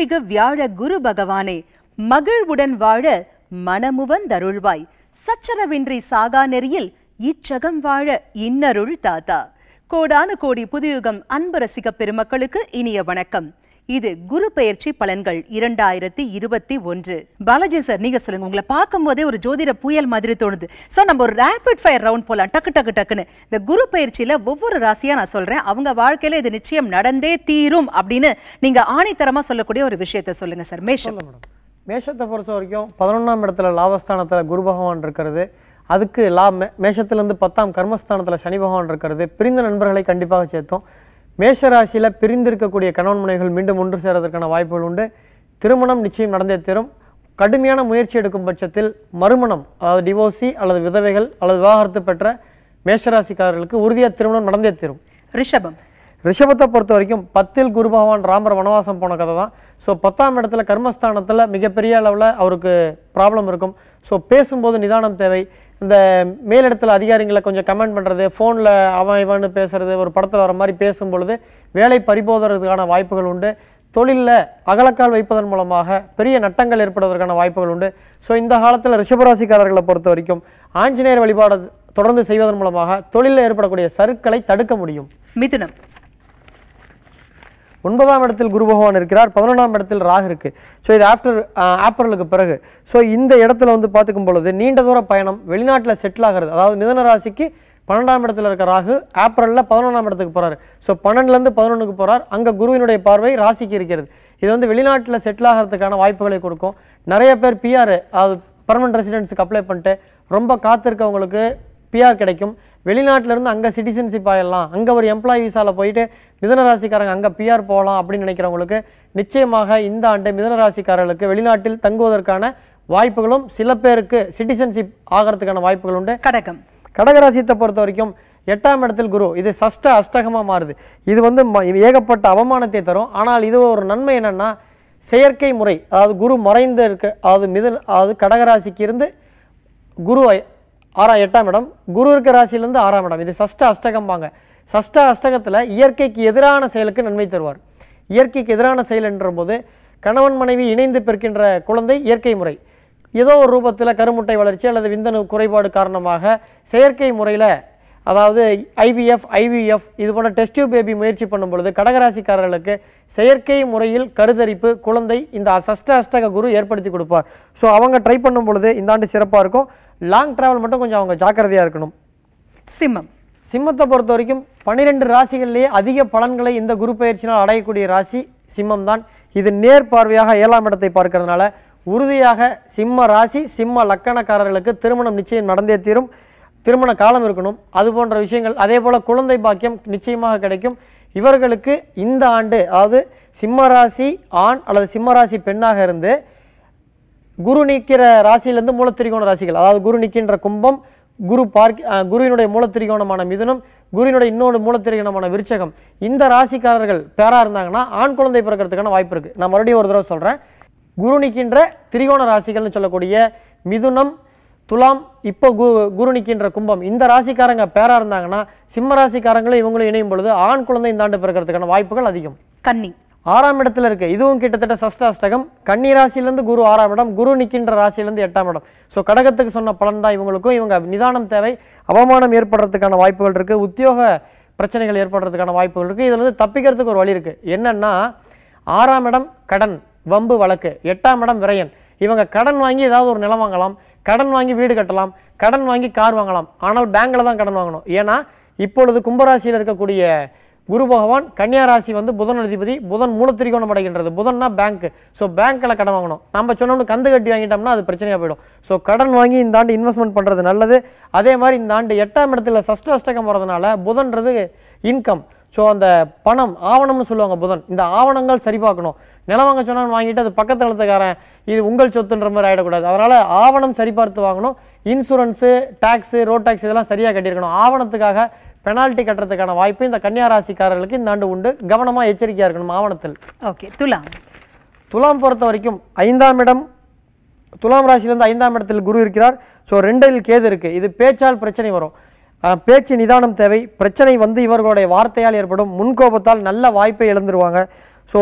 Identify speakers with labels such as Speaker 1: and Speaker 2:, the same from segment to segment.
Speaker 1: அருள்மிகு வியாழ குரு பகவானே மகிழ்வுடன் வாழ மனமுவன் தருள்வாய் சச்சரவின்றி சாகா நெறியில் இச்சகம் வாழ இன்னருள் தாத்தா கோடானு கோடி புதியுகம் அன்பு ரசிக பெருமக்களுக்கு இனிய வணக்கம் இது குரு பெயர்ச்சி பலன்கள் இரண்டாயிரத்தி இருபத்தி ஒன்று பாலாஜி சார் நீங்க சொல்லுங்க உங்களை பார்க்கும் போதே ஒரு ஜோதிட புயல் மாதிரி தோணுது ஸோ நம்ம ஒரு ரேபிட் ஃபயர் ரவுண்ட் போகலாம் டக்கு டக்கு டக்குன்னு இந்த குரு பயிற்சியில ஒவ்வொரு ராசியா நான் சொல்றேன் அவங்க வாழ்க்கையில இது நிச்சயம் நடந்தே தீரும் அப்படின்னு நீங்க ஆணித்தரமா சொல்லக்கூடிய ஒரு விஷயத்த சொல்லுங்க சார் மேஷம் மேஷத்தை பொறுத்த வரைக்கும் பதினொன்றாம் இடத்துல லாபஸ்தானத்தில் குரு பகவான் இருக்கிறது அதுக்கு லா மே மேஷத்துலேருந்து பத்தாம் கர்மஸ்தானத்தில் சனி பகவான் இருக்கிறது பிரிந்த நண்பர்களை கண்டிப்பாக சேர்த்தோம் மேஷராசியில் பிரிந்திருக்கக்கூடிய கணவன் முனைகள் மீண்டும் ஒன்று சேர்வதற்கான வாய்ப்புகள் உண்டு திருமணம் நிச்சயம் நடந்தே தரும் கடுமையான முயற்சி எடுக்கும் பட்சத்தில் மறுமணம் அதாவது டிவோர்ஸி அல்லது விதவைகள் அல்லது விவாகரத்து பெற்ற மேஷராசிக்காரர்களுக்கு உறுதியாக திருமணம் நடந்தே தரும் ரிஷபம் ரிஷபத்தை பொறுத்த வரைக்கும் பத்தில் குரு பகவான் ராமர் வனவாசம் போன கதை தான் ஸோ பத்தாம் இடத்துல கர்மஸ்தானத்தில் மிகப்பெரிய அளவில் அவருக்கு ப்ராப்ளம் இருக்கும் ஸோ பேசும்போது நிதானம் தேவை இந்த மேலிடத்தில் அதிகாரிகளை கொஞ்சம் கமெண்ட் பண்ணுறது ஃபோனில் அவன் இவன் பேசுகிறது ஒரு படத்தில் வர மாதிரி பேசும் பொழுது வேலை பறிபோதுறதுக்கான வாய்ப்புகள் உண்டு தொழிலில் அகலக்கால் வைப்பதன் மூலமாக பெரிய நட்டங்கள் ஏற்படுவதற்கான வாய்ப்புகள் உண்டு ஸோ இந்த காலத்தில் ரிஷபராசிக்காரர்களை பொறுத்த வரைக்கும் ஆஞ்சநேயர் வழிபாடு தொடர்ந்து செய்வதன் மூலமாக தொழிலில் ஏற்படக்கூடிய சருக்களை தடுக்க முடியும் மிதுனம் ஒன்பதாம் இடத்தில் குரு பகவான் இருக்கிறார் பதினொன்றாம் இடத்தில் ராகு இருக்குது ஸோ இது ஆஃப்டர் ஆப்ரலுக்கு பிறகு ஸோ இந்த இடத்துல வந்து பார்த்துக்கும் பொழுது நீண்ட தூர பயணம் வெளிநாட்டில் செட்டில் ஆகிறது அதாவது மிதன ராசிக்கு பன்னெண்டாம் இடத்துல இருக்க ராகு ஏப்ரலில் பதினொன்றாம் இடத்துக்கு போகிறார் ஸோ பன்னெண்டுலேருந்து பதினொன்றுக்கு போகிறார் அங்கே குருவினுடைய பார்வை ராசிக்கு இருக்கிறது இது வந்து வெளிநாட்டில் செட்டில் ஆகிறதுக்கான வாய்ப்புகளை கொடுக்கும் நிறைய பேர் பிஆர் அது பர்மனன்ட் ரெசிடென்ஸுக்கு அப்ளை பண்ணிட்டு ரொம்ப காத்திருக்கவங்களுக்கு பிஆர் கிடைக்கும் வெளிநாட்டிலேருந்து அங்கே சிட்டிசன்ஷிப் ஆகிடலாம் அங்கே ஒரு எம்ப்ளாயி விசாவில் போயிட்டு மிதனராசிக்காரங்க அங்கே பிஆர் போகலாம் அப்படின்னு நினைக்கிறவங்களுக்கு நிச்சயமாக இந்த ஆண்டு மிதனராசிக்காரர்களுக்கு வெளிநாட்டில் தங்குவதற்கான வாய்ப்புகளும் சில பேருக்கு சிட்டிசன்ஷிப் ஆகிறதுக்கான வாய்ப்புகள் உண்டு கடகம் கடகராசியத்தை பொறுத்த வரைக்கும் எட்டாம் இடத்தில் குரு இது சஷ்ட அஷ்டகமாக மாறுது இது வந்து ஏகப்பட்ட அவமானத்தை தரும் ஆனால் இது ஒரு நன்மை என்னென்னா செயற்கை முறை அதாவது குரு மறைந்து இருக்க அதாவது மிதன் அதாவது கடகராசிக்கு இருந்து குரு ஆறாம் எட்டாம் இடம் குரு இருக்க ராசியிலேருந்து ஆறாம் இடம் இது சஷ்ட அஷ்டகம்பாங்க சஷ்ட அஷ்டகத்தில் இயற்கைக்கு எதிரான செயலுக்கு நன்மை தருவார் இயற்கைக்கு எதிரான செயல் என்றபோது கணவன் மனைவி இணைந்து பெற்கின்ற குழந்தை இயற்கை முறை ஏதோ ஒரு ரூபத்தில் கருமுட்டை வளர்ச்சி அல்லது விந்தணு குறைபாடு காரணமாக செயற்கை முறையில் அதாவது ஐவிஎஃப் ஐவிஎஃப் இது போன்ற டெஸ்டியூ பேபி முயற்சி பண்ணும் பொழுது கடகராசிக்காரர்களுக்கு செயற்கை முறையில் கருதரிப்பு குழந்தை இந்த சஷ்ட அஷ்டக குரு ஏற்படுத்தி கொடுப்பார் ஸோ அவங்க ட்ரை பண்ணும் பொழுது இந்த ஆண்டு சிறப்பாக இருக்கும் லாங் ட்ராவல் மட்டும் கொஞ்சம் அவங்க ஜாக்கிரதையாக இருக்கணும் சிம்மம் சிம்மத்தை பொறுத்த வரைக்கும் பன்னிரெண்டு ராசிகள்லேயே அதிக பலன்களை இந்த குரு பயிற்சினால் அடையக்கூடிய ராசி சிம்மம் தான் இது நேர் பார்வையாக ஏழாம் இடத்தை பார்க்கறதுனால உறுதியாக சிம்ம ராசி சிம்ம லக்கணக்காரர்களுக்கு திருமணம் நிச்சயம் நடந்தே தீரும் திருமண காலம் இருக்கணும் அது போன்ற விஷயங்கள் அதே போல் குழந்தை பாக்கியம் நிச்சயமாக கிடைக்கும் இவர்களுக்கு இந்த ஆண்டு அதாவது சிம்மராசி ஆண் அல்லது சிம்மராசி பெண்ணாக இருந்து குரு நிற்கிற ராசியிலேருந்து மூலத்திரிகோண ராசிகள் அதாவது குரு நிற்கின்ற கும்பம் குரு பார்க் குருவினுடைய மூலத்திரிகோணமான மிதுனம் குருவினுடைய இன்னொரு மூலத்திரிகோணமான விருச்சகம் இந்த ராசிக்காரர்கள் பேராக இருந்தாங்கன்னா ஆண் குழந்தை பிறக்கிறதுக்கான வாய்ப்பு இருக்குது நான் மறுபடியும் ஒரு தடவை சொல்கிறேன் குரு நிற்கின்ற திரிகோண ராசிகள்னு சொல்லக்கூடிய மிதுனம் துலாம் இப்போ கு குரு நிற்கின்ற கும்பம் இந்த ராசிக்காரங்க பேரா இருந்தாங்கன்னா சிம்ம ராசிக்காரங்களும் இவங்களும் இணையும் பொழுது ஆண் குழந்தை இந்த ஆண்டு பிறக்கிறதுக்கான வாய்ப்புகள் அதிகம் கன்னி ஆறாம் இடத்துல இருக்கு இதுவும் கிட்டத்தட்ட சஷ்டாஷ்டகம் கன்னி ராசியிலேருந்து குரு ஆறாம் இடம் குரு நிற்கின்ற ராசியிலேருந்து எட்டாம் இடம் ஸோ கடகத்துக்கு சொன்ன பலன் தான் இவங்களுக்கும் இவங்க நிதானம் தேவை அவமானம் ஏற்படுறதுக்கான வாய்ப்புகள் இருக்கு உத்தியோக பிரச்சனைகள் ஏற்படுறதுக்கான வாய்ப்புகள் இருக்கு இதுல இருந்து தப்பிக்கிறதுக்கு ஒரு வழி இருக்கு என்னன்னா ஆறாம் இடம் கடன் வம்பு வழக்கு எட்டாம் இடம் விரையன் இவங்க கடன் வாங்கி ஏதாவது ஒரு நிலம் வாங்கலாம் கடன் வாங்கி வீடு கட்டலாம் கடன் வாங்கி கார் வாங்கலாம் ஆனால் பேங்கில் தான் கடன் வாங்கணும் ஏன்னா இப்பொழுது கும்பராசியில் இருக்கக்கூடிய குரு பகவான் கன்னியா ராசி வந்து புதன் அதிபதி புதன் மூலத்திரிகோணம் அடைகின்றது புதன்னா பேங்க் ஸோ பேங்க்கில் கடன் வாங்கணும் நம்ம சொன்னோம்னு கந்து கட்டி வாங்கிட்டோம்னா அது பிரச்சனையாக போயிடும் ஸோ கடன் வாங்கி இந்த ஆண்டு இன்வெஸ்ட்மெண்ட் பண்ணுறது நல்லது அதே மாதிரி இந்த ஆண்டு எட்டாம் இடத்துல சஷ்ட அஷ்டகம் வரதுனால புதன்றது இன்கம் ஸோ அந்த பணம் ஆவணம்னு சொல்லுவாங்க புதன் இந்த ஆவணங்கள் சரி பார்க்கணும் நிலம் வாங்க சொன்னால் வாங்கிட்டு அது பக்கத்து நிலத்துக்காரன் இது உங்கள் சொத்துன்ற மாதிரி ஆகிடக்கூடாது அதனால் ஆவணம் சரிபார்த்து வாங்கணும் இன்சூரன்ஸு டேக்ஸு ரோட் டேக்ஸ் இதெல்லாம் சரியாக கட்டியிருக்கணும் ஆவணத்துக்காக பெனால்ட்டி கட்டுறதுக்கான வாய்ப்பு இந்த கன்னியாராசிக்காரர்களுக்கு இந்த ஆண்டு உண்டு கவனமாக எச்சரிக்கையாக இருக்கணும் ஆவணத்தில் ஓகே துலாம் துலாம் பொறுத்த வரைக்கும் ஐந்தாம் இடம் துலாம் ராசியிலேருந்து ஐந்தாம் இடத்தில் குரு இருக்கிறார் ஸோ ரெண்டில் கேது இருக்குது இது பேச்சால் பிரச்சனை வரும் பேச்சு நிதானம் தேவை பிரச்சனை வந்து இவர்களுடைய வார்த்தையால் ஏற்படும் முன்கோபத்தால் நல்ல வாய்ப்பை இழந்துருவாங்க ஸோ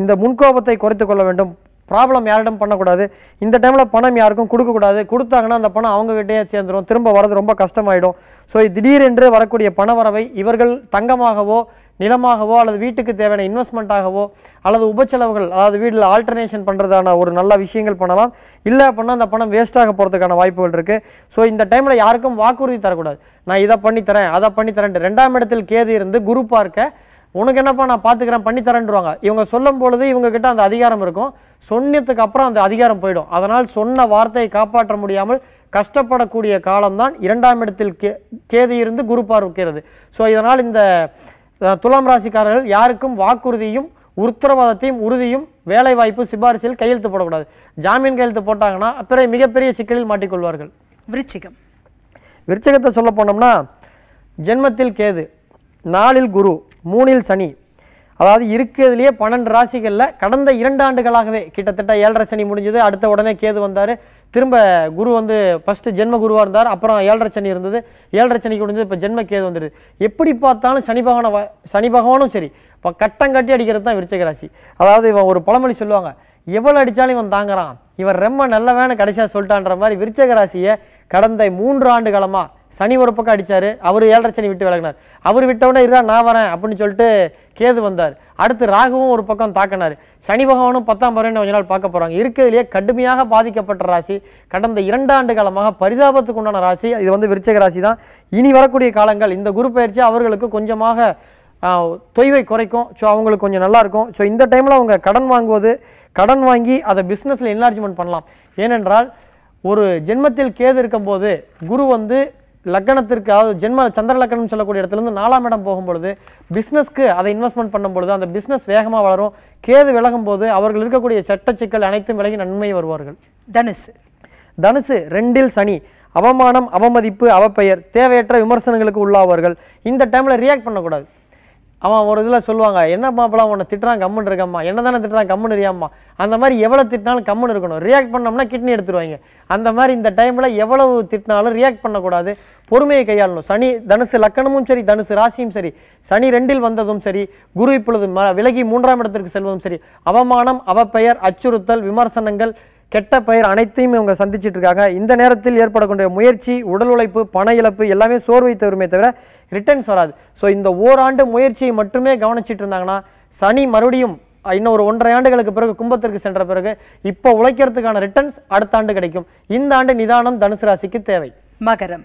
Speaker 1: இந்த முன்கோபத்தை குறைத்து கொள்ள வேண்டும் ப்ராப்ளம் யாரிடம் பண்ணக்கூடாது இந்த டைமில் பணம் யாருக்கும் கொடுக்கக்கூடாது கொடுத்தாங்கன்னா அந்த பணம் அவங்ககிட்டயே சேர்ந்துடும் திரும்ப வரது ரொம்ப கஷ்டமாயிடும் ஸோ திடீரென்று வரக்கூடிய பண வரவை இவர்கள் தங்கமாகவோ நிலமாகவோ அல்லது வீட்டுக்கு தேவையான இன்வெஸ்ட்மெண்ட்டாகவோ அல்லது உபச்செலவுகள் அதாவது வீட்டில் ஆல்டர்னேஷன் பண்ணுறதான ஒரு நல்ல விஷயங்கள் பண்ணலாம் இல்லை அப்படின்னா அந்த பணம் வேஸ்ட்டாக போகிறதுக்கான வாய்ப்புகள் இருக்குது ஸோ இந்த டைமில் யாருக்கும் வாக்குறுதி தரக்கூடாது நான் இதை பண்ணித்தரேன் அதை பண்ணித்தரேன்ட்டு ரெண்டாம் இடத்தில் கேது இருந்து குரூப்பாக இருக்க உனக்கு என்னப்பா நான் பார்த்துக்கிறேன் பண்ணித்தரேன்ருவாங்க இவங்க சொல்லும் பொழுது இவங்கக்கிட்ட அந்த அதிகாரம் இருக்கும் சொன்னதுக்கு அப்புறம் அந்த அதிகாரம் போயிடும் அதனால் சொன்ன வார்த்தையை காப்பாற்ற முடியாமல் கஷ்டப்படக்கூடிய காலம்தான் இரண்டாம் இடத்தில் கே கேதியிருந்து இருந்து குரு பார்க்கிறது ஸோ இதனால் இந்த துலாம் ராசிக்காரர்கள் யாருக்கும் வாக்குறுதியும் உத்தரவாதத்தையும் உறுதியும் வேலை வாய்ப்பு சிபாரிசில் கையெழுத்து போடக்கூடாது ஜாமீன் கையெழுத்து போட்டாங்கன்னா பிறகு மிகப்பெரிய சிக்கலில் மாட்டிக்கொள்வார்கள் விருச்சிகம் விருச்சிகத்தை சொல்ல போனோம்னா ஜென்மத்தில் கேது நாளில் குரு மூணில் சனி அதாவது இருக்கிறதுலையே பன்னெண்டு ராசிகளில் கடந்த இரண்டு ஆண்டுகளாகவே கிட்டத்தட்ட ஏழரை சனி முடிஞ்சது அடுத்த உடனே கேது வந்தார் திரும்ப குரு வந்து ஃபஸ்ட்டு ஜென்ம குருவாக இருந்தார் அப்புறம் ஏழரை சனி இருந்தது ஏழரை சனிக்கு முடிஞ்சது இப்போ ஜென்ம கேது வந்துடுது எப்படி பார்த்தாலும் சனி பகவான சனி பகவானும் சரி இப்போ கட்டம் கட்டி அடிக்கிறது தான் விருச்சக ராசி அதாவது இவன் ஒரு பழமொழி சொல்லுவாங்க எவ்வளோ அடித்தாலும் இவன் தாங்குறான் இவன் ரொம்ப நல்லவேன்னு கடைசியாக சொல்லிட்டான்ற மாதிரி விருச்சக ராசியை கடந்த மூன்று ஆண்டு காலமாக சனி ஒரு பக்கம் அடித்தார் அவர் ஏழரை சனி விட்டு விலகினார் அவர் விட்டவுடனே இருந்தால் நான் வரேன் அப்படின்னு சொல்லிட்டு கேது வந்தார் அடுத்து ராகுவும் ஒரு பக்கம் தாக்கினார் சனி பகவானும் பத்தாம் பருவம் கொஞ்ச நாள் பார்க்க போகிறாங்க இருக்கிறதுலேயே கடுமையாக பாதிக்கப்பட்ட ராசி கடந்த இரண்டு ஆண்டு காலமாக பரிதாபத்துக்கு உண்டான ராசி இது வந்து விருச்சக ராசி தான் இனி வரக்கூடிய காலங்கள் இந்த குரு பயிற்சி அவர்களுக்கு கொஞ்சமாக தொய்வை குறைக்கும் ஸோ அவங்களுக்கு கொஞ்சம் நல்லாயிருக்கும் ஸோ இந்த டைமில் அவங்க கடன் வாங்குவது கடன் வாங்கி அதை பிஸ்னஸில் என்லார்ஜ்மெண்ட் பண்ணலாம் ஏனென்றால் ஒரு ஜென்மத்தில் கேது இருக்கும்போது குரு வந்து லக்கணத்திற்கு ஜென்ம சந்திர லக்கணம் சொல்லக்கூடிய இடத்துலேருந்து நாலாம் இடம் போகும்பொழுது பிஸ்னஸ்க்கு அதை இன்வெஸ்ட்மெண்ட் பண்ணும்பொழுது அந்த பிஸ்னஸ் வேகமாக வளரும் கேது விலகும் போது அவர்கள் இருக்கக்கூடிய சட்ட சிக்கல் அனைத்தும் விலகி நன்மை வருவார்கள் தனுசு தனுசு ரெண்டில் சனி அவமானம் அவமதிப்பு அவப்பெயர் தேவையற்ற விமர்சனங்களுக்கு உள்ளாவார்கள் இந்த டைமில் ரியாக்ட் பண்ணக்கூடாது அவன் ஒரு இதில் சொல்லுவாங்க என்ன மாப்பிளா உன்னை திட்டுறான் கம்முன்னு இருக்கம்மா என்ன தானே திட்டுறான் கம்முன்னு இருக்காம்மா அந்த மாதிரி எவ்வளோ திட்டினாலும் கம்முன்னு இருக்கணும் ரியாக்ட் பண்ணோம்னா கிட்னி எடுத்துருவாங்க அந்த மாதிரி இந்த டைமில் எவ்வளவு திட்டினாலும் ரியாக்ட் பண்ணக்கூடாது பொறுமையை கையாளணும் சனி தனுசு லக்கணமும் சரி தனுசு ராசியும் சரி சனி ரெண்டில் வந்ததும் சரி குரு இப்பொழுது விலகி மூன்றாம் இடத்திற்கு செல்வதும் சரி அவமானம் அவப்பெயர் அச்சுறுத்தல் விமர்சனங்கள் கெட்ட பயிர் அனைத்தையும் இவங்க சந்திச்சுட்டு இருக்காங்க இந்த நேரத்தில் ஏற்படக்கூடிய முயற்சி உடல் உழைப்பு பண இழப்பு எல்லாமே சோர்வை தவிரமே தவிர ரிட்டர்ன்ஸ் வராது ஸோ இந்த ஓராண்டு முயற்சியை மட்டுமே கவனிச்சிட்டு இருந்தாங்கன்னா சனி மறுபடியும் இன்னும் ஒரு ஒன்றரை ஆண்டுகளுக்கு பிறகு கும்பத்திற்கு சென்ற பிறகு இப்போ உழைக்கிறதுக்கான ரிட்டர்ன்ஸ் அடுத்த ஆண்டு கிடைக்கும் இந்த ஆண்டு நிதானம் தனுசு ராசிக்கு தேவை மகரம்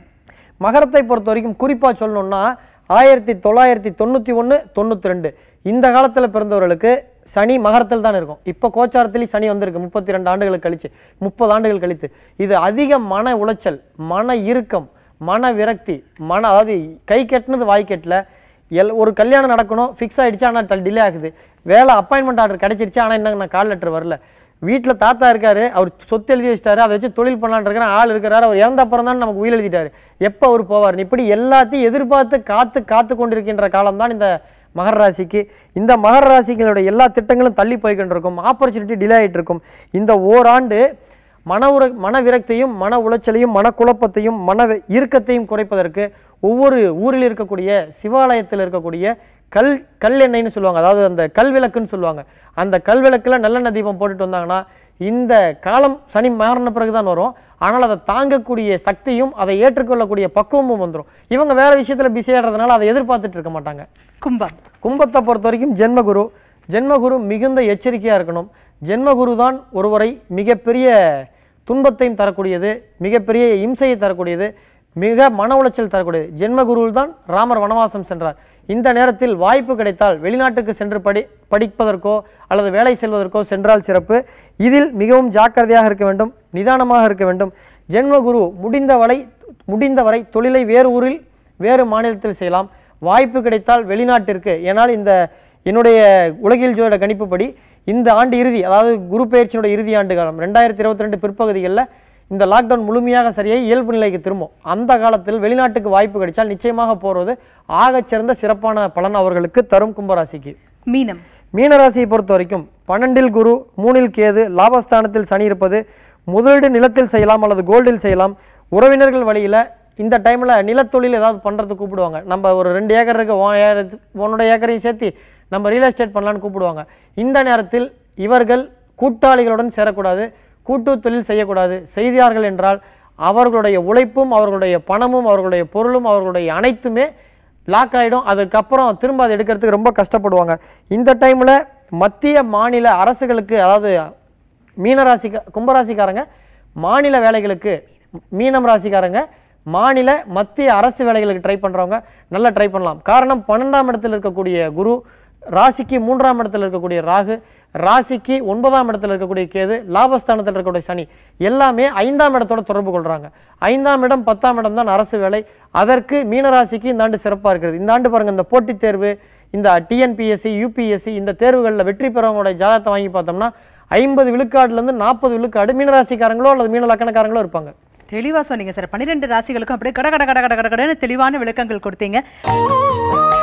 Speaker 1: மகரத்தை பொறுத்த வரைக்கும் குறிப்பாக சொல்லணும்னா ஆயிரத்தி தொள்ளாயிரத்தி தொண்ணூற்றி ஒன்று தொண்ணூற்றி ரெண்டு இந்த காலத்தில் பிறந்தவர்களுக்கு சனி மகரத்தில் தான் இருக்கும் இப்போ கோச்சாரத்திலேயும் சனி வந்திருக்கு முப்பத்தி ரெண்டு ஆண்டுகள் கழித்து முப்பது ஆண்டுகள் கழித்து இது அதிக மன உளைச்சல் மன இறுக்கம் மன விரக்தி மன அதாவது கை கெட்டினது வாய் கெட்டல எல் ஒரு கல்யாணம் நடக்கணும் ஃபிக்ஸ் ஆகிடுச்சு ஆனால் டிலே ஆகுது வேலை அப்பாயின்மெண்ட் ஆர்டர் கிடச்சிருச்சு ஆனால் என்ன நான் கால் லெட்டர் வரல வீட்டில் தாத்தா இருக்கார் அவர் சொத்து எழுதி வச்சிட்டாரு அதை வச்சு தொழில் பண்ணலான் இருக்கிற ஆள் இருக்கிறார் அவர் இறந்த அப்புறம் தான் நமக்கு உயிர் எழுதிட்டார் எப்போ அவர் போவார் இப்படி எல்லாத்தையும் எதிர்பார்த்து காத்து காத்து கொண்டிருக்கின்ற காலம் தான் இந்த மகர ராசிக்கு இந்த மகர ராசிகளுடைய எல்லா திட்டங்களும் தள்ளி போய்கிட்டு இருக்கும் ஆப்பர்ச்சுனிட்டி டிலே ஆகிட்டு இருக்கும் இந்த ஓராண்டு மன உர மன விரக்தியும் மன உளைச்சலையும் மனக்குழப்பத்தையும் மன இறுக்கத்தையும் குறைப்பதற்கு ஒவ்வொரு ஊரில் இருக்கக்கூடிய சிவாலயத்தில் இருக்கக்கூடிய கல் கல் எண்ணெய்னு சொல்லுவாங்க அதாவது அந்த கல்விளக்குன்னு சொல்லுவாங்க அந்த கல்விளக்கில் விளக்கில் நல்லெண்ணெய் தீபம் போட்டுட்டு வந்தாங்கன்னா இந்த காலம் சனி மாறின பிறகு தான் வரும் ஆனால் அதை தாங்கக்கூடிய சக்தியும் அதை ஏற்றுக்கொள்ளக்கூடிய பக்குவமும் வந்துடும் இவங்க வேற விஷயத்தில் பிசையாடுறதுனால அதை எதிர்பார்த்துட்டு இருக்க மாட்டாங்க கும்பம் கும்பத்தை பொறுத்த வரைக்கும் ஜென்மகுரு ஜென்மகுரு மிகுந்த எச்சரிக்கையாக இருக்கணும் ஜென்மகுரு தான் ஒருவரை மிகப்பெரிய துன்பத்தையும் தரக்கூடியது மிகப்பெரிய இம்சையை தரக்கூடியது மிக மன உளைச்சல் தரக்கூடியது ஜென்மகுருவில் தான் ராமர் வனவாசம் சென்றார் இந்த நேரத்தில் வாய்ப்பு கிடைத்தால் வெளிநாட்டுக்கு சென்று படி படிப்பதற்கோ அல்லது வேலை செல்வதற்கோ சென்றால் சிறப்பு இதில் மிகவும் ஜாக்கிரதையாக இருக்க வேண்டும் நிதானமாக இருக்க வேண்டும் ஜென்மகுரு முடிந்தவரை முடிந்தவரை தொழிலை வேறு ஊரில் வேறு மாநிலத்தில் செய்யலாம் வாய்ப்பு கிடைத்தால் வெளிநாட்டிற்கு ஏனால் இந்த என்னுடைய உலகில் ஜோட கணிப்புப்படி இந்த ஆண்டு இறுதி அதாவது குரு பயிற்சியினுடைய இறுதி ஆண்டு காலம் ரெண்டாயிரத்தி இருபத்தி ரெண்டு பிற்பகுதிகளில் இந்த லாக்டவுன் முழுமையாக சரியாக இயல்பு நிலைக்கு திரும்பும் அந்த காலத்தில் வெளிநாட்டுக்கு வாய்ப்பு கிடைச்சால் நிச்சயமாக போகிறது ஆகச்சிறந்த சிறப்பான பலன் அவர்களுக்கு தரும் கும்பராசிக்கு மீனம் மீனராசியை பொறுத்த வரைக்கும் பன்னெண்டில் குரு மூணில் கேது லாபஸ்தானத்தில் சனி இருப்பது முதலீடு நிலத்தில் செய்யலாம் அல்லது கோல்டில் செய்யலாம் உறவினர்கள் வழியில் இந்த டைமில் நிலத்தொழில் ஏதாவது பண்ணுறது கூப்பிடுவாங்க நம்ம ஒரு ரெண்டு ஏக்கர் இருக்க உன்னோட ஏக்கரையும் சேர்த்து நம்ம ரியல் எஸ்டேட் பண்ணலான்னு கூப்பிடுவாங்க இந்த நேரத்தில் இவர்கள் கூட்டாளிகளுடன் சேரக்கூடாது கூட்டு தொழில் செய்யக்கூடாது செய்தியார்கள் என்றால் அவர்களுடைய உழைப்பும் அவர்களுடைய பணமும் அவர்களுடைய பொருளும் அவர்களுடைய அனைத்துமே லாக் ஆகிடும் அதுக்கப்புறம் திரும்ப அதை எடுக்கிறதுக்கு ரொம்ப கஷ்டப்படுவாங்க இந்த டைமில் மத்திய மாநில அரசுகளுக்கு அதாவது மீனராசி கும்பராசிக்காரங்க மாநில வேலைகளுக்கு மீனம் ராசிக்காரங்க மாநில மத்திய அரசு வேலைகளுக்கு ட்ரை பண்ணுறவங்க நல்லா ட்ரை பண்ணலாம் காரணம் பன்னெண்டாம் இடத்தில் இருக்கக்கூடிய குரு ராசிக்கு மூன்றாம் இடத்தில் இருக்கக்கூடிய ராகு ராசிக்கு ஒன்பதாம் இடத்துல இருக்கக்கூடிய கேது லாபஸ்தானத்தில் இருக்கக்கூடிய சனி எல்லாமே ஐந்தாம் இடத்தோட தொடர்பு கொள்கிறாங்க ஐந்தாம் இடம் பத்தாம் இடம் தான் அரசு வேலை அதற்கு மீனராசிக்கு இந்த ஆண்டு சிறப்பாக இருக்கிறது இந்த ஆண்டு பாருங்கள் இந்த போட்டித் தேர்வு இந்த டிஎன்பிஎஸ்சி யூபிஎஸ்சி இந்த தேர்வுகளில் வெற்றி பெறவங்களுடைய ஜாதகத்தை வாங்கி பார்த்தோம்னா ஐம்பது விழுக்காடுலேருந்து நாற்பது விழுக்காடு மீனராசிக்காரங்களோ அல்லது மீன லக்கணக்காரங்களோ இருப்பாங்க தெளிவாக சொன்னீங்க சார் பன்னிரெண்டு ராசிகளுக்கும் அப்படியே கட கட கட கட கடன்னு தெளிவான விளக்கங்கள் கொடுத்தீங்க